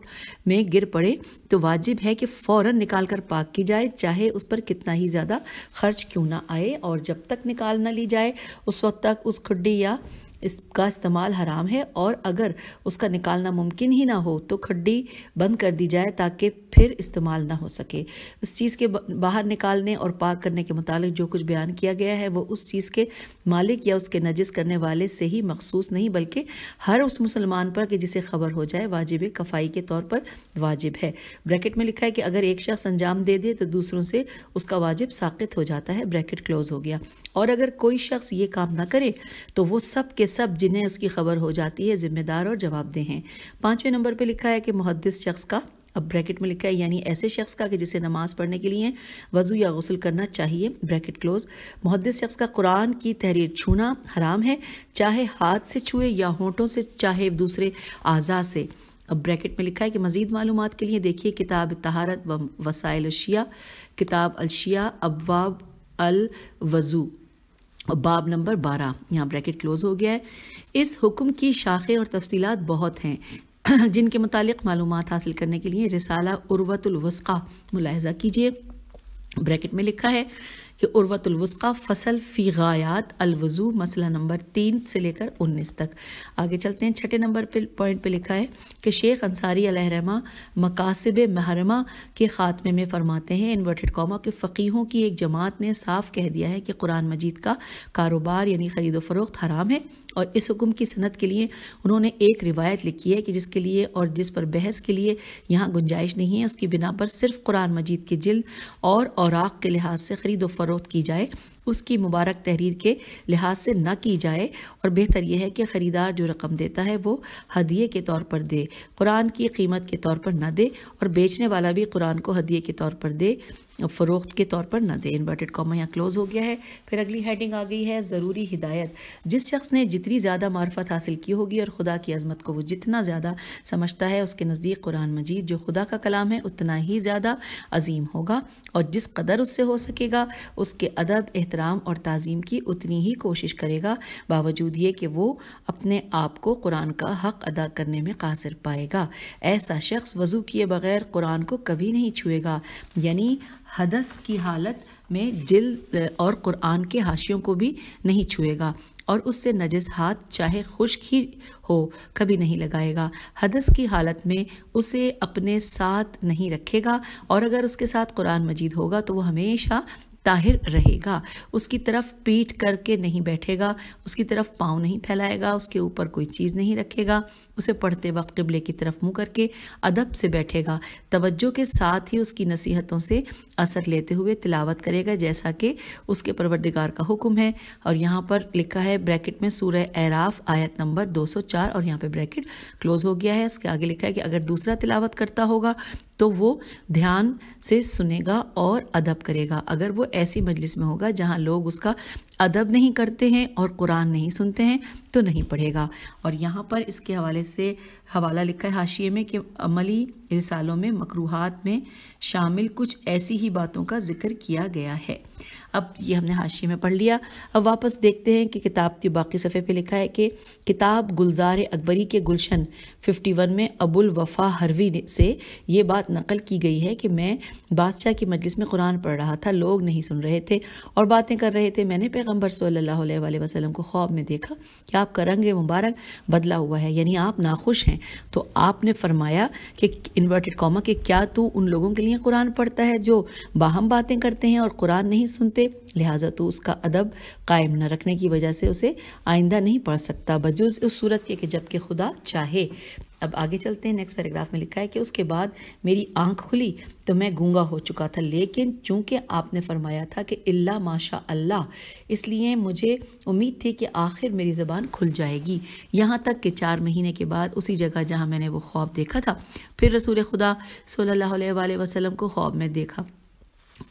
में गिर पड़े तो वाजिब है कि फ़ौर निकाल कर पाक की जाए चाहे उस पर कितना ही ज़्यादा खर्च क्यों ना आए और जब तक निकाल ना ली जाए उस वक्त तक उस खड्डी या इसका इस्तेमाल हराम है और अगर उसका निकालना मुमकिन ही ना हो तो खड्डी बंद कर दी जाए ताकि फिर इस्तेमाल ना हो सके उस चीज़ के बाहर निकालने और पाक करने के मुतालिक जो कुछ बयान किया गया है वो उस चीज़ के मालिक या उसके नजिस करने वाले से ही मखसूस नहीं बल्कि हर उस मुसलमान पर कि जिसे खबर हो जाए वाजिब कफाई के तौर पर वाजिब है ब्रैकेट में लिखा है कि अगर एक शख्स अंजाम दे दे तो दूसरों से उसका वाजिब साकित हो जाता है ब्रैकेट क्लोज हो गया और अगर कोई शख्स ये काम ना करे तो वो सब के सब जिन्हें उसकी खबर हो जाती है जिम्मेदार और जवाबदेह हैं पाँचवें नंबर पर लिखा है कि मुहदस शख्स का अब ब्रैकेट में लिखा है यानी ऐसे शख्स का कि जिसे नमाज पढ़ने के लिए वज़ू या गसल करना चाहिए ब्रैकेट क्लोज मुहदस शख्स का कुरान की तहरीर छूना हराम है चाहे हाथ से छुए या होंठों से चाहे दूसरे आज़ा से अब ब्रैकेट में लिखा है कि मजीद मालूम के लिए देखिए किताब तहारत व वसाइल अशिया किताब अलशिया अबवाब अल वज़ू बाब नंबर बारह यहाँ ब्रैकेट क्लोज़ हो गया है इस हुक्म की शाखें और तफसीलात बहुत हैं जिनके मुतालिक मालूम हासिल करने के लिए रिसाला उर्वतुलवस्का मुलाजा कीजिए ब्रैकेट में लिखा है कि उर्वतुलवस्का फसल फ़ी अलवज़ू मसला नंबर तीन से लेकर उन्नीस तक आगे चलते हैं छठे नंबर पे पॉइंट पे लिखा है कि शेख अंसारी अलहरमा मकासब महरमा के ख़ात्मे में फरमाते हैं इन्वर्टेड कौमा के फ़कीहों की एक जमात ने साफ कह दिया है कि कुरान मजीद का कारोबार यानी खरीदो फरोख्त हराम है और इस हुक्म की सनत के लिए उन्होंने एक रिवायत लिखी है कि जिसके लिए और जिस पर बहस के लिए यहाँ गुंजाइश नहीं है उसकी बिना पर सिर्फ कुरान मजीद की जल्द और औराक के लिहाज से ख़रीद व फरोख्त की जाए उसकी मुबारक तहरीर के लिहाज से न की जाए और बेहतर यह है कि ख़रीदार जो रकम देता है वो हदिये के तौर पर दे कुरान की कीमत के तौर पर न दे और बेचने वाला भी कुरान को हदिए के तौर पर दे फ़रोख्त के तौर पर न दे इन्वर्टेड कॉमा यहाँ क्लोज़ हो गया है फिर अगली हेडिंग आ गई है ज़रूरी हिदायत जिस शख्स ने जितनी ज़्यादा मार्फत हासिल की होगी और खुदा की अजमत को वो जितना ज़्यादा समझता है उसके नज़दीक कुरान मजीद जो खुदा का कलाम है उतना ही ज़्यादा अजीम होगा और जिस कदर उससे हो सकेगा उसके अदब एहतराम और तज़ीम की उतनी ही कोशिश करेगा बावजूद ये कि वो अपने आप को कुरान का हक अदा करने में कासिर पाएगा ऐसा शख्स वज़ू किए बगैर कुरान को कभी नहीं छुएगा यानी हदस की हालत में जिल और कुरान के हाशियों को भी नहीं छुएगा और उससे नजस हाथ चाहे खुश्क ही हो कभी नहीं लगाएगा हदस की हालत में उसे अपने साथ नहीं रखेगा और अगर उसके साथ कुरान मजीद होगा तो वो हमेशा ताहिर रहेगा उसकी तरफ पीठ करके नहीं बैठेगा उसकी तरफ पाँव नहीं फैलाएगा उसके ऊपर कोई चीज़ नहीं रखेगा उसे पढ़ते वक्त किबले की तरफ मुँह करके अदब से बैठेगा तवज्जो के साथ ही उसकी नसीहतों से असर लेते हुए तिलावत करेगा जैसा कि उसके परवरदिगार का हुक्म है और यहाँ पर लिखा है ब्रैकेट में सूर्य एराफ आयत नंबर 204 और यहाँ पे ब्रैकेट क्लोज हो गया है उसके आगे लिखा है कि अगर दूसरा तिलावत करता होगा तो वो ध्यान से सुनेगा और अदब करेगा अगर वो ऐसी मजलिस में होगा जहाँ लोग उसका अदब नहीं करते हैं और कुरान नहीं सुनते हैं तो नहीं पढ़ेगा और यहाँ पर इसके हवाले से हवाला लिखा है हाशिए में कि अमली रिसालों में मकरूहत में शामिल कुछ ऐसी ही बातों का जिक्र किया गया है अब ये हमने हाशिए में पढ़ लिया अब वापस देखते हैं कि किताब के बाकी सफ़े पे लिखा है कि किताब गुलजार अकबरी के गुलशन 51 में अबुल वफा हरवी से ये बात नकल की गई है कि मैं बादशाह की मजलिस में कुरान पढ़ रहा था लोग नहीं सुन रहे थे और बातें कर रहे थे मैंने पैगम्बर सल्ला वसलम को ख्वाब में देखा कि आपका रंग मुबारक बदला हुआ है यानी आप नाखुश हैं तो आपने फरमाया कि इन्वर्टेड कॉमा कि क्या तू उन लोगों के लिए कुरान पढ़ता है जो बाहम बातें करते हैं और कुरान नहीं सुनते सकते लिहाजा तो उसका अदब कायम न रखने की वजह से उसे आइंदा नहीं पढ़ सकता बजुज उस सूरत के कि जबकि खुदा चाहे अब आगे चलते हैं नेक्स्ट पैराग्राफ में लिखा है कि उसके बाद मेरी आंख खुली तो मैं गूंगा हो चुका था लेकिन चूंकि आपने फरमाया था कि अल्ला माशा अल्लाह इसलिए मुझे उम्मीद थी कि आखिर मेरी ज़बान खुल जाएगी यहाँ तक कि चार महीने के बाद उसी जगह जहाँ मैंने वो ख्वाब देखा था फिर रसूल खुदा सल्ला वसलम को ख्वाब में देखा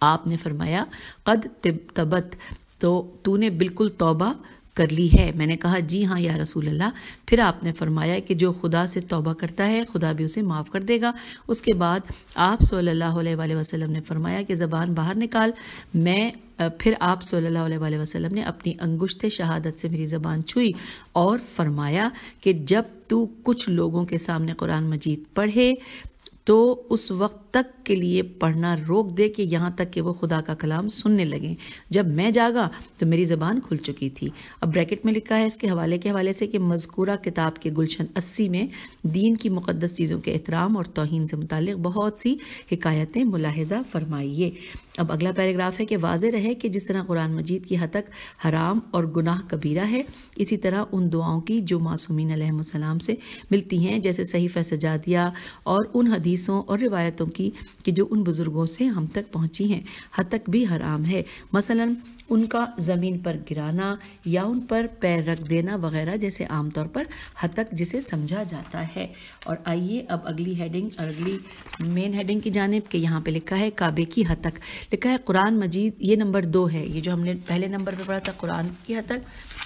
आपने फरमाया कद तबत तो तूने बिल्कुल तौबा कर ली है मैंने कहा जी हाँ या रसूल अल्लाह फिर आपने फरमाया कि जो खुदा से तौबा करता है खुदा भी उसे माफ़ कर देगा उसके बाद आप सल्लल्लाहु अलैहि वसल्लम ने फरमाया कि ज़बान बाहर निकाल मैं फिर आप सल्लल्लाहु अलैहि वसल्लम ने अपनी अंगुश्त शहादत से मेरी ज़बान छुई और फरमाया कि जब तू कुछ लोगों के सामने कुरान मजीद पढ़े तो उस वक्त तक के लिए पढ़ना रोक दे कि यहाँ तक कि वो खुदा का कलाम सुनने लगें जब मैं जागा तो मेरी ज़बान खुल चुकी थी अब ब्रैकेट में लिखा है इसके हवाले के हवाले से कि मजकूरा किताब के गुलशन अस्सी में दीन की मुक़दस चीज़ों के एहतराम और तोहन से मुतक बहुत सी हकायतें मुलाहजा फरमाइए अब अगला पैराग्राफ है कि वाज रहे कि जिस तरह कुरान मजीद की हतक हराम और गुनाह कबीरा है इसी तरह उन दुआओं की जो मासूमिन से मिलती हैं जैसे सही फैसजादिया और उन हदीसों और रिवायतों की की कि जो उन बुज़ुर्गों से हम तक पहुँची हैं हतक भी हराम है मसलन उनका ज़मीन पर गिराना या उन पर पैर रख देना वगैरह जैसे आमतौर पर हतक जिसे समझा जाता है और आइए अब अगली हेडिंग अगली मेन हेडिंग की जानब के यहाँ पे लिखा है काबे की हतक लिखा है कुरान मजीद ये नंबर दो है ये जो हमने पहले नंबर पर पढ़ा था कुरान की हतक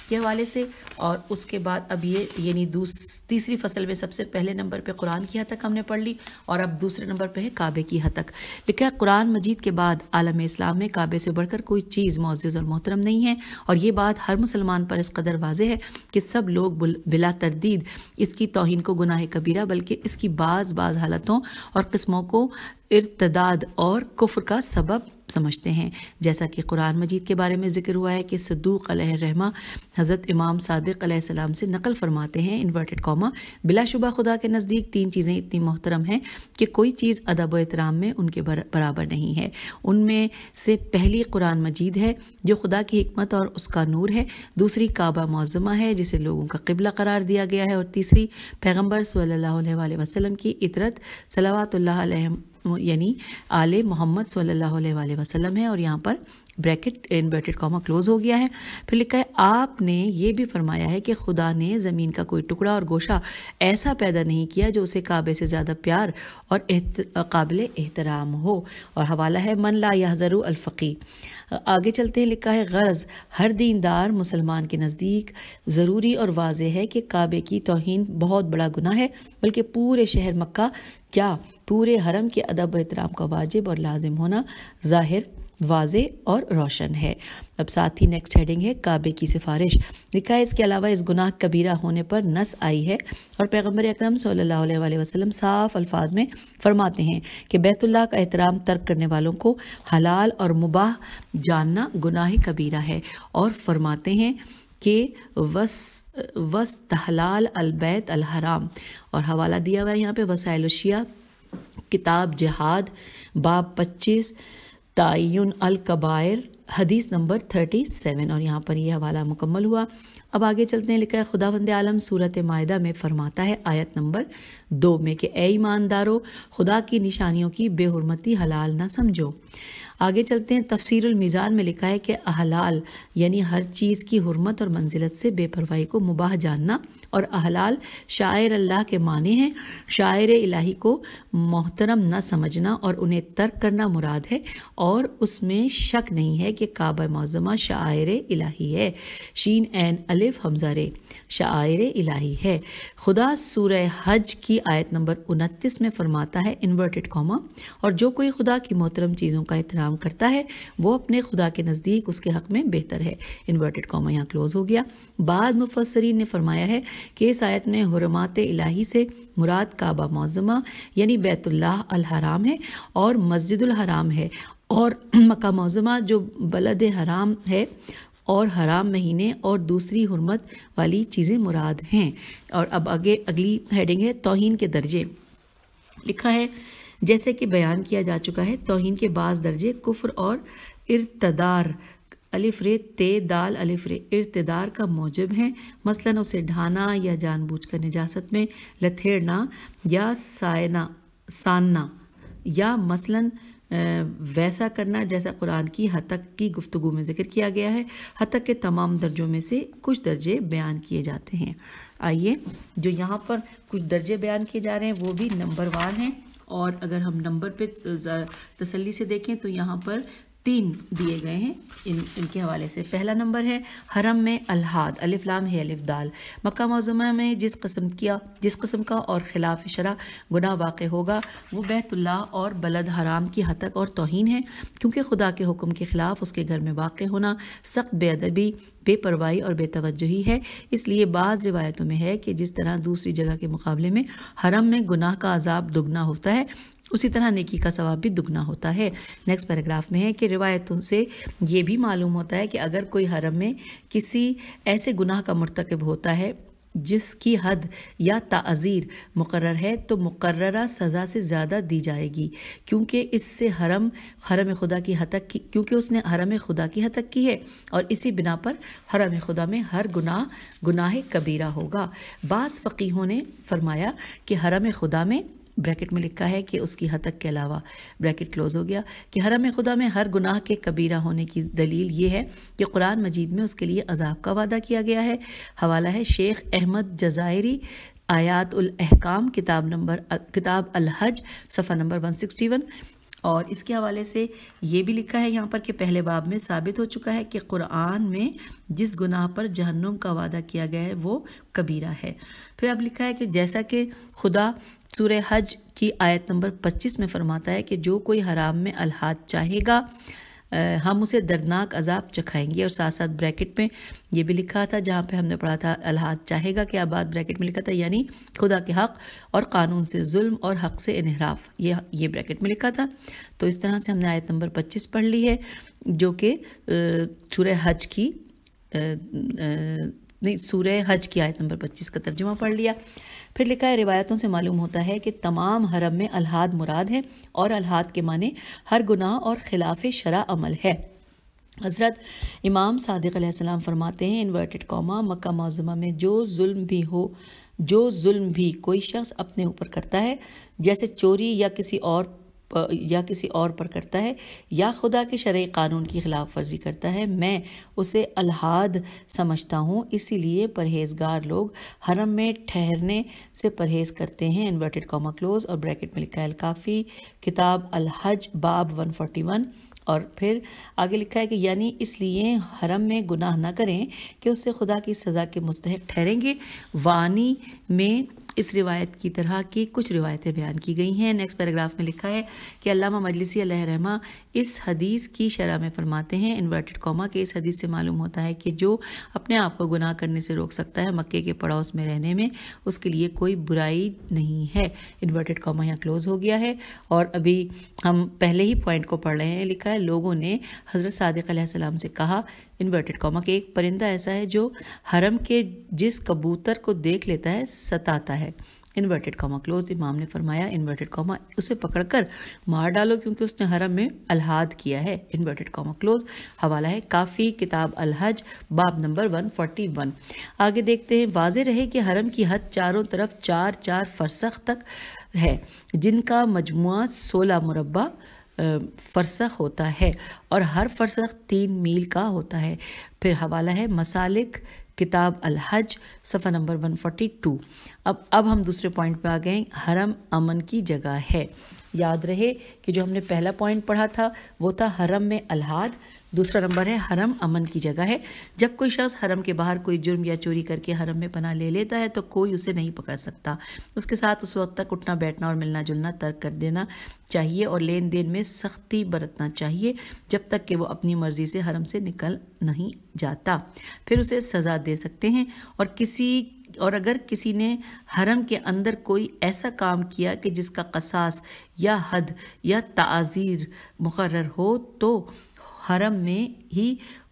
के हवाले से और उसके बाद अब ये यानी तीसरी फसल में सबसे पहले नंबर पे कुरान की हद तक हमने पढ़ ली और अब दूसरे नंबर पे है काबे की हद तक लिखा कुरान मजीद के बाद आलम इस्लाम में काबे से बढ़कर कोई चीज़ मोज़ और मोहतरम नहीं है और ये बात हर मुसलमान पर इस कदर वाज है कि सब लोग बिला तरदीद इसकी तोहन को गुनाह कबीरा बल्कि इसकी बाज़ बाज़ हालतों और किस्मों को इर्तदाद और कुफर का सबब समझते हैं जैसा कि कुरान मजीद के बारे में जिक्र हुआ है कि सदूक रहमा हज़रत इमाम सादिक सलाम से नकल फरमाते हैं इन्वर्टेड कौमा बिलाशुबा खुदा के नज़दीक तीन चीज़ें इतनी मोहतरम हैं कि कोई चीज़ अदब एहतराम में उनके बराबर नहीं है उनमें से पहली कुरान मजीद है जो खुदा की हमत और उसका नूर है दूसरी काबा मौजमा है जिसे लोगों का कबला करार दिया गया है और तीसरी पैगम्बर सल्ला वसलम की इतरत सलावा यानी आले मोहम्मद सल्लल्लाहु अलैहि वसल्लम है और यहाँ पर ब्रैकेट इन्वर्टेड कॉमा क्लोज हो गया है फिर लिखा है आपने ये भी फरमाया है कि खुदा ने ज़मीन का कोई टुकड़ा और गोशा ऐसा पैदा नहीं किया जो उसे काबे से ज़्यादा प्यार और काबिल एहतराम हो और हवाला है मन ला यहज़रू अलफ़ी आगे चलते हैं लिखा है गर्ज़ हर दीनदार मुसलमान के नज़दीक ज़रूरी और वाज है कि काबे की तोहन बहुत बड़ा गुना है बल्कि पूरे शहर मक्का क्या पूरे हरम के अदब एहतराम का वाजिब और लाजिम होना ज़ाहिर वाज और रोशन है अब साथ ही नेक्स्ट हेडिंग है काबे की सिफारिश लिखा है इसके अलावा इस गुनाह कबीरा होने पर नस आई है और पैगम्बर अक्रम वसलम साफ अल्फाज में फरमाते हैं कि बैतुल्ला का एहतराम तर्क करने वालों को हलाल और मुबाह जानना गुनाह कबीरा है और फरमाते हैं कि वस वस तहलाल अलबैत अलहराम और हवाला दिया हुआ है यहाँ पर वसाइल शिया किताब जहाद बाब पच्चीस तयन अलकबायर हदीस नंबर थर्टी सेवन और यहाँ पर यह हवाला मुकम्मल हुआ अब आगे चलते हैं लिखा है खुदा वंद आलम सूरत माहा में फरमाता है आयत नंबर दो में कि ए ईमानदारों खुदा की निशानियों की बेहरमती हलाल ना समझो आगे चलते हैं तफसीरुल मिज़ान में लिखा है कि अहलाल यानी हर चीज़ की हरमत और मंजिलत से बेपरवाही को मुबाह जानना और अहलाल शायर अल्लाह के माने हैं शायर इलाही को मोहतरम न समझना और उन्हें तर्क करना मुराद है और उसमें शक नहीं है कि काब मौजमा शायर इलाही है शीन एन अलिफ हमजारे शायर इलाही है खुदा सूर हज की आयत नंबर उनतीस में फरमाता है इन्वर्टेड कॉमा और जो कोई खुदा की मोहतरम चीज़ों का इतना आराम करता है वो अपने खुदा के नज़दीक उसके हक़ में बेहतर है इन्वर्टेड कॉमा यहाँ क्लोज़ हो गया बाद मुफसरीन ने फरमाया है कि इस आयत में हरमात इलाही से मुराद काबा मौजमा यानी बैतुल्लाह अल हराम है और मस्जिदुल हराम है और मका मौजमा जो बलद हराम है और हराम महीने और दूसरी हरमत वाली चीज़ें मुराद हैं और अब आगे अगली हेडिंग है तोहन के दर्जे लिखा है जैसे कि बयान किया जा चुका है तोहन के बाज दर्जे कुफ्र और इरतदार अलिफ रे ते दाल अलिफ रे इरतदार का मौजब है मसलन उसे ढाना या जानबूझ कर निजात में लथेड़ना या सायना सानना या मसलन वैसा करना जैसा कुरान की हतक की गुफ्तु में जिक्र किया गया है हतक के तमाम दर्जों में से कुछ दर्जे बयान किए जाते हैं आइए जो यहाँ पर कुछ दर्जे बयान किए जा रहे हैं वो भी नंबर वन हैं और अगर हम नंबर पे तसल्ली से देखें तो यहाँ पर तीन दिए गए हैं इन इनके हवाले से पहला नंबर है हरम में अलहद अलिफ लाम है अलिफ दाल मक्का मौजुमा में जिस कस्म किया जिस कस्म का और खिलाफ शरा गुना वाक़ होगा वो बैतुल्ला और बलद हराम की हतक और तोहन है क्योंकि खुदा के हुक्म के ख़िलाफ़ उसके घर में वाक़ होना सख्त बेअदबी बेपरवाही और बेतवजही है इसलिए बाज़ रिवायतों में है कि जिस तरह दूसरी जगह के मुकाबले में हरम में गुनाह का अजाब दुगना होता है उसी तरह नेकी का सवाब भी दुगना होता है नेक्स्ट पैराग्राफ में है कि रिवायतों से ये भी मालूम होता है कि अगर कोई हरम में किसी ऐसे गुनाह का मरतकब होता है जिसकी हद या ताज़ीर मुकर है तो मुकर्रा सज़ा से ज़्यादा दी जाएगी क्योंकि इससे हरम हरम खुदा की हद तक की क्योंकि उसने हरम खुदा की हद तक की है और इसी बिना पर हरम खुदा में हर गुनाह गुनाह कबीरा होगा बास फ़कीहों ने फरमाया कि हरम खुदा में ब्रैकेट में लिखा है कि उसकी हतक के अलावा ब्रैकेट क्लोज हो गया कि हरम खुदा में हर गुनाह के कबीरा होने की दलील ये है कि कुरान मजीद में उसके लिए अजाब का वादा किया गया है हवाला है शेख अहमद जजायरी आयात उल अहकाम किताब नंबर किताब सफ़र नंबर वन नंबर 161 और इसके हवाले से ये भी लिखा है यहाँ पर कि पहले बाब में साबित हो चुका है कि कुरान में जिस गुनाह पर जहन्नुम का वादा किया गया है वो कबीरा है फिर अब लिखा है कि जैसा कि खुदा सूर हज की आयत नंबर 25 में फरमाता है कि जो कोई हराम में अलहाद चाहेगा हम उसे दर्दनाक अजाब चखाएंगे और साथ साथ ब्रैकेट में ये भी लिखा था जहाँ पे हमने पढ़ा था अल्लाह चाहेगा कि आबाद ब्रैकेट में लिखा था यानी खुदा के हक और कानून से जुल्म और हक से इनहराफ ये ये ब्रैकेट में लिखा था तो इस तरह से हमने आयत नंबर पच्चीस पढ़ ली है जो कि सूर्य हज की नहीं सूर हज की आयत नंबर पच्चीस का तर्जुमा पढ़ लिया फिर लिखा है रिवायतों से मालूम होता है कि तमाम हरम में अलहाद मुराद है और अलहाद के माने हर गुनाह और खिलाफ शरा अमल है हज़रत इमाम सदक़्याम फरमाते हैं इन्वर्टेड कौमा मक्का मौजमा में जो जुल्म भी हो जो जुल्म भी कोई शख्स अपने ऊपर करता है जैसे चोरी या किसी और या किसी और पर करता है या खुदा के शर्य कानून की खिलाफ वर्जी करता है मैं उसे अलहाद समझता हूँ इसीलिए परहेजगार लोग हरम में ठहरने से परहेज करते हैं इन्वर्टेड कॉमा क्लोज और ब्रैकेट में लिखा है अलकाफ़ी किताब अलहज बाब 141 और फिर आगे लिखा है कि यानी इसलिए हरम में गुनाह ना करें कि उससे खुदा की सज़ा के मुस्तक ठहरेंगे वानी में इस रिवायत की तरह की कुछ रिवायतें बयान की गई हैं नेक्स्ट पैराग्राफ में लिखा है कि अलामा मजलिसी रहमा इस हदीस की शरह में फरमाते हैं इन्वर्टेड कॉमा के इस हदीस से मालूम होता है कि जो अपने आप को गुनाह करने से रोक सकता है मक्के के पड़ोस में रहने में उसके लिए कोई बुराई नहीं है इन्वर्टेड कॉमा यहाँ क्लोज हो गया है और अभी हम पहले ही पॉइंट को पढ़ रहे हैं लिखा है लोगों ने हज़रत सदक सलाम से कहा इन्वर्टेड कॉमा के एक परिंदा ऐसा है जो हरम के जिस कबूतर को देख लेता है सताता है है इन्वर्टेड कॉमा क्लोज इमाम ने फरमाया इन्वर्टेड कॉमा उसे पकड़कर मार डालो क्योंकि उसने हरम में अलहाद किया है इन्वर्टेड कॉमा क्लोज हवाला है काफ़ी किताब अलहज बाब नंबर 141 आगे देखते हैं वाज रहे कि हरम की हद चारों तरफ चार चार फरसख तक है जिनका मजमु सोलह मुरबा फरसख होता है और हर फरसख तीन मील का होता है फिर हवाला है मसालिक किताब अल हज सफ़ा नंबर 142 अब अब हम दूसरे पॉइंट पे आ गए हरम अमन की जगह है याद रहे कि जो हमने पहला पॉइंट पढ़ा था वो था हरम में अलहाद दूसरा नंबर है हरम अमन की जगह है जब कोई शख्स हरम के बाहर कोई जुर्म या चोरी करके हरम में पना ले लेता है तो कोई उसे नहीं पकड़ सकता उसके साथ उस वक्त तक उठना बैठना और मिलना जुलना तर्क कर देना चाहिए और लेन देन में सख्ती बरतना चाहिए जब तक कि वो अपनी मर्जी से हरम से निकल नहीं जाता फिर उसे सज़ा दे सकते हैं और किसी और अगर किसी ने हरम के अंदर कोई ऐसा काम किया कि जिसका कसास या हद या ताज़ीर मुकर हो तो हरम में ही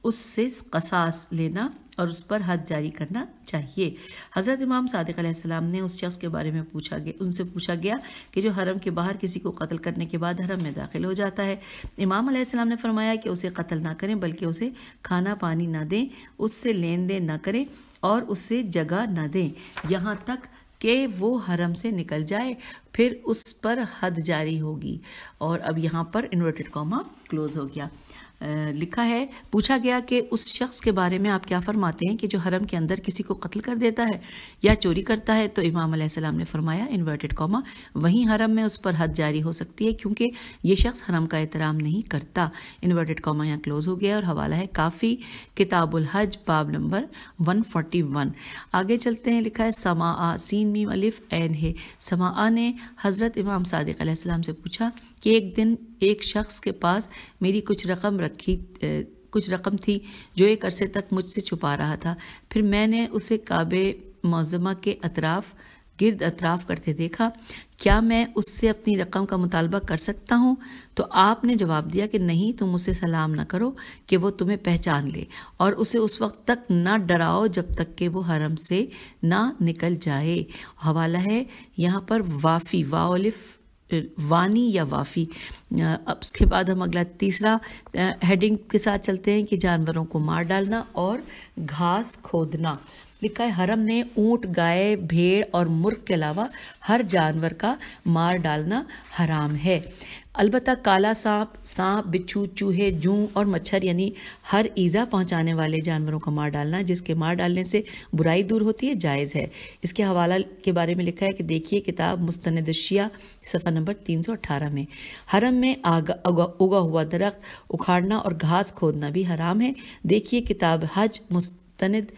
उससे कसास लेना और उस पर हद जारी करना चाहिए हज़रत इमाम सादिक सलाम ने उस शख्स के बारे में पूछा गया उनसे पूछा गया कि जो हरम के बाहर किसी को कत्ल करने के बाद हरम में दाखिल हो जाता है इमाम अलैहिस्सलाम ने फरमाया कि उसे कत्ल ना करें बल्कि उसे खाना पानी ना दें उससे लेन देन ना करें और उससे जगह ना दें यहाँ तक कि वो हरम से निकल जाए फिर उस पर हद जारी होगी और अब यहाँ पर इन्वर्टेड कॉमा क्लोज हो गया लिखा है पूछा गया कि उस शख्स के बारे में आप क्या फरमाते हैं कि जो हरम के अंदर किसी को कत्ल कर देता है या चोरी करता है तो इमाम ने फरमाया इन्वर्टेड कॉमा वहीं हरम में उस पर हद जारी हो सकती है क्योंकि ये शख्स हरम का एहतराम नहीं करता इन्वर्टेड कॉमा यहाँ क्लोज हो गया और हवाला है काफ़ी किताबुल हज बाब नंबर वन फोर्टी वन आगे चलते हैं लिखा है समा आ सीन मीम अलिफ एन है समा आ ने हज़रत इमाम सादिक से पूछा कि एक दिन एक शख्स के पास मेरी कुछ रकम रखी कुछ रकम थी जो एक अरसे तक मुझसे छुपा रहा था फिर मैंने उसे काबे मौजमा के अतराफ़ गिर्द अतराफ करते देखा क्या मैं उससे अपनी रकम का मुतालबा कर सकता हूँ तो आपने जवाब दिया कि नहीं तुम उसे सलाम ना करो कि वो तुम्हें पहचान ले और उसे उस वक्त तक ना डराओ जब तक कि वो हरम से ना निकल जाए हवाला है यहाँ पर वाफ़ी वाओलिफ़ वानी या वाफ़ी अब उसके बाद हम अगला तीसरा हेडिंग के साथ चलते हैं कि जानवरों को मार डालना और घास खोदना लिखा है हरम ने ऊंट गाय भेड़ और मुर्ग के अलावा हर जानवर का मार डालना हराम है अलबत् काला सांप सांप बिच्छू चूहे जू और मच्छर यानी हर ईज़ा पहुंचाने वाले जानवरों का मार डालना जिसके मार डालने से बुराई दूर होती है जायज़ है इसके हवाला के बारे में लिखा है कि देखिए किताब मुस्तंद सफ़ा नंबर 318 में हरम में आग उगा हुआ दरख्त उखाड़ना और घास खोदना भी हराम है देखिए किताब हज मुस्तनद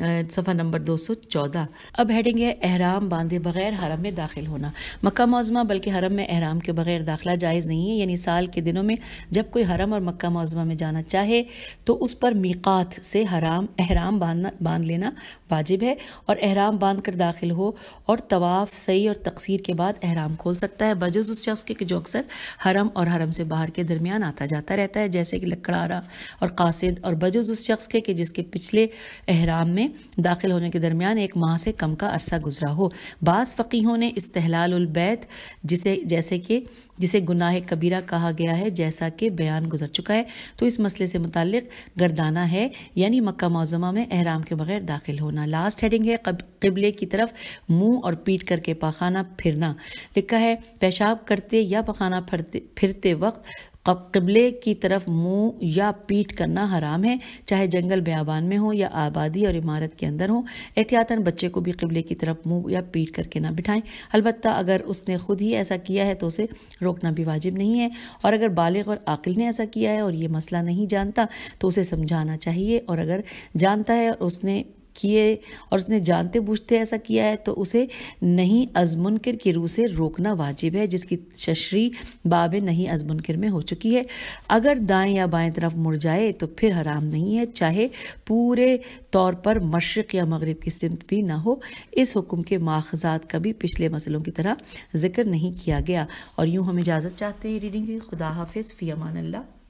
सफ़ा नंबर 214 अब हेडिंग है अहराम बांधे बगैर हरम में दाखिल होना मक्का मौजमा बल्कि हरम में अहराम के बगैर दाखिला जायज़ नहीं है यानी साल के दिनों में जब कोई हरम और मक्का मौजमा में जाना चाहे तो उस पर मीकात से हराम अहराम बांधना बांध लेना वाजिब है और अहराम बांध कर दाखिल हो और तवाफ़ सही और तकसीर के बाद अहराम खोल सकता है बजज उस शख्स के जो अक्सर हरम और हरम से बाहर के दरमियान आता जाता रहता है जैसे कि लकड़ारा और कासिद और बजज उस शख्स के जिसके पिछले अहराम में में दाखिल होने के दरमियान एक माह से कम का अरसा गुजरा हो बास फ़कीहों ने इस्तलालबैत जिसे जैसे कि जिसे गुनाह कबीरा कहा गया है जैसा कि बयान गुजर चुका है तो इस मसले से मुतल गर्दाना है यानी मक्का मौजमा में अहराम के बगैर दाखिल होना लास्ट हेडिंग है किबले की तरफ मुंह और पीट करके पखाना फिरना लिखा है पेशाब करते या पखाना फिरते वक्त कबले की तरफ मुंह या पीठ करना हराम है चाहे जंगल ब्याबान में हो या आबादी और इमारत के अंदर हो एहतियातन बच्चे को भी कबले की तरफ मुंह या पीठ करके ना बिठाएं अलबत् अगर उसने खुद ही ऐसा किया है तो उसे रोकना भी वाजिब नहीं है और अगर बालग और आकिल ने ऐसा किया है और ये मसला नहीं जानता तो उसे समझाना चाहिए और अगर जानता है और उसने किए और उसने जानते बूझते ऐसा किया है तो उसे नहीं अजमुनकर की रूह से रोकना वाजिब है जिसकी तशरी बाब नहीं अजमुनकर में हो चुकी है अगर दाएं या बाएं तरफ मुड़ जाए तो फिर हराम नहीं है चाहे पूरे तौर पर मशरक़ या मगरब की सिमत भी ना हो इस हुक्म के माखजात का भी पिछले मसलों की तरह जिक्र नहीं किया गया और यूँ हम इजाज़त चाहते हैं रीडिंग की खुदा हाफिज़ फ़ी अमान अल्लाह